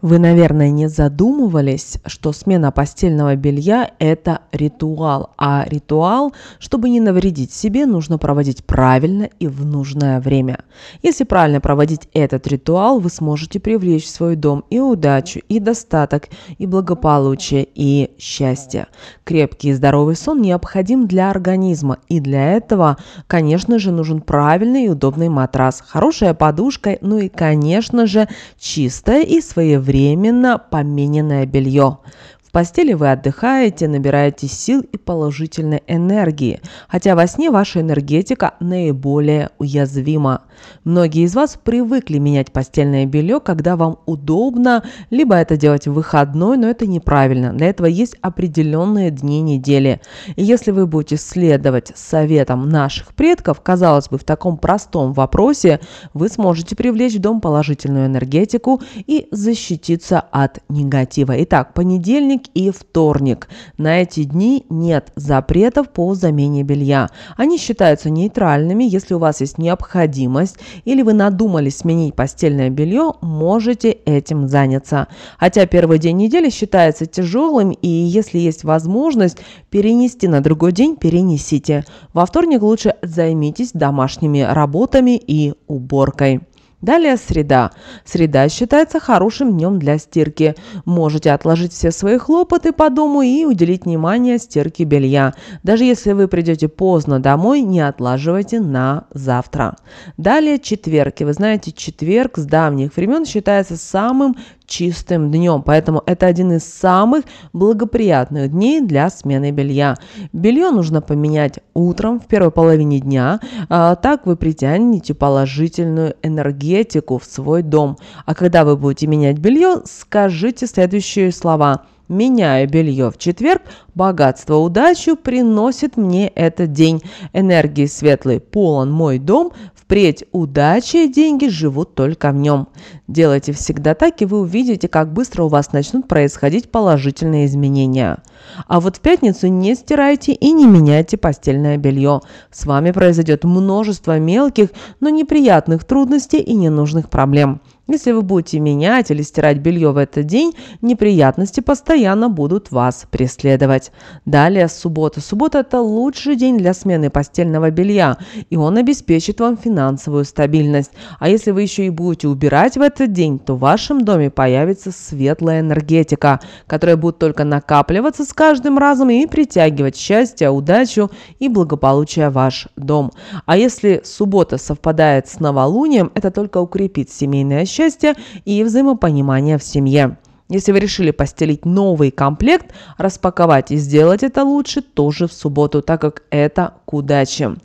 Вы, наверное, не задумывались, что смена постельного белья – это ритуал. А ритуал, чтобы не навредить себе, нужно проводить правильно и в нужное время. Если правильно проводить этот ритуал, вы сможете привлечь в свой дом и удачу, и достаток, и благополучие, и счастье. Крепкий и здоровый сон необходим для организма, и для этого, конечно же, нужен правильный и удобный матрас, хорошая подушка, ну и, конечно же, чистая и своевременная временно помененное белье. В постели вы отдыхаете, набираете сил и положительной энергии, хотя во сне ваша энергетика наиболее уязвима. Многие из вас привыкли менять постельное белье, когда вам удобно, либо это делать в выходной, но это неправильно. Для этого есть определенные дни недели. И если вы будете следовать советам наших предков, казалось бы, в таком простом вопросе вы сможете привлечь в дом положительную энергетику и защититься от негатива. Итак, понедельник понедельник и вторник. На эти дни нет запретов по замене белья. Они считаются нейтральными. Если у вас есть необходимость или вы надумали сменить постельное белье, можете этим заняться. Хотя первый день недели считается тяжелым, и если есть возможность перенести на другой день, перенесите. Во вторник лучше займитесь домашними работами и уборкой. Далее среда. Среда считается хорошим днем для стирки. Можете отложить все свои хлопоты по дому и уделить внимание стирке белья. Даже если вы придете поздно домой, не отлаживайте на завтра. Далее четверг. И вы знаете, четверг с давних времен считается самым чистым днем, поэтому это один из самых благоприятных дней для смены белья. Белье нужно поменять утром в первой половине дня, а так вы притянете положительную энергетику в свой дом. А когда вы будете менять белье, скажите следующие слова – меняю белье в четверг, богатство, удачу приносит мне этот день. Энергии светлый полон мой дом, Впредь удача и деньги живут только в нем. Делайте всегда так, и вы увидите, как быстро у вас начнут происходить положительные изменения. А вот в пятницу не стирайте и не меняйте постельное белье. С вами произойдет множество мелких, но неприятных трудностей и ненужных проблем. Если вы будете менять или стирать белье в этот день, неприятности постоянно будут вас преследовать. Далее суббота. Суббота – это лучший день для смены постельного белья, и он обеспечит вам финансовую стабильность. А если вы еще и будете убирать в этот день, то в вашем доме появится светлая энергетика, которая будет только накапливаться с каждым разом и притягивать счастье, удачу и благополучие в ваш дом. А если суббота совпадает с новолунием, это только укрепит семейное счастье счастья и взаимопонимания в семье. Если вы решили постелить новый комплект, распаковать и сделать это лучше тоже в субботу, так как это к удаче.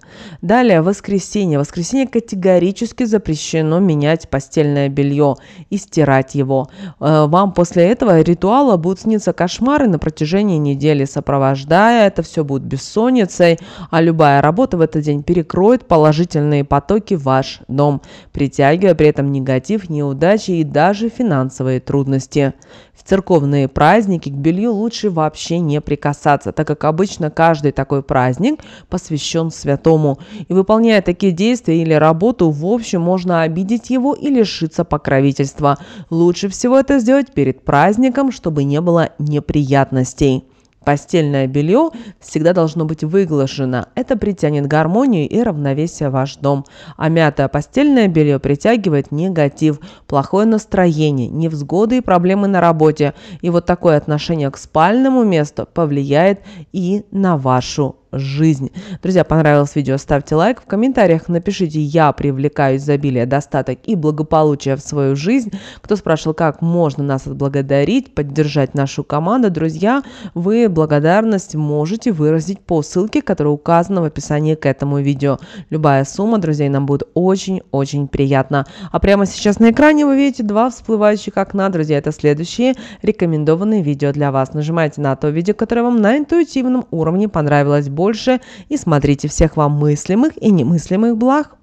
Далее, воскресенье. Воскресенье категорически запрещено менять постельное белье и стирать его. Э, вам после этого ритуала будут сниться кошмары на протяжении недели, сопровождая это все будет бессонницей, а любая работа в этот день перекроет положительные потоки в ваш дом, притягивая при этом негатив, неудачи и даже финансовые трудности. В церковные праздники к белью лучше вообще не прикасаться, так как обычно каждый такой праздник посвящен святому. И выполняя такие действия или работу, в общем, можно обидеть его и лишиться покровительства. Лучше всего это сделать перед праздником, чтобы не было неприятностей. Постельное белье всегда должно быть выглажено. Это притянет гармонию и равновесие в ваш дом. А мятое постельное белье притягивает негатив, плохое настроение, невзгоды и проблемы на работе. И вот такое отношение к спальному месту повлияет и на вашу жизнь. Друзья, понравилось видео, ставьте лайк. В комментариях напишите «Я привлекаю изобилие, достаток и благополучие в свою жизнь». Кто спрашивал, как можно нас отблагодарить, поддержать нашу команду, друзья, вы благодарность можете выразить по ссылке, которая указана в описании к этому видео. Любая сумма, друзья, нам будет очень-очень приятно. А прямо сейчас на экране вы видите два всплывающих окна, друзья, это следующие рекомендованные видео для вас. Нажимайте на то видео, которое вам на интуитивном уровне понравилось больше больше и смотрите всех вам мыслимых и немыслимых благ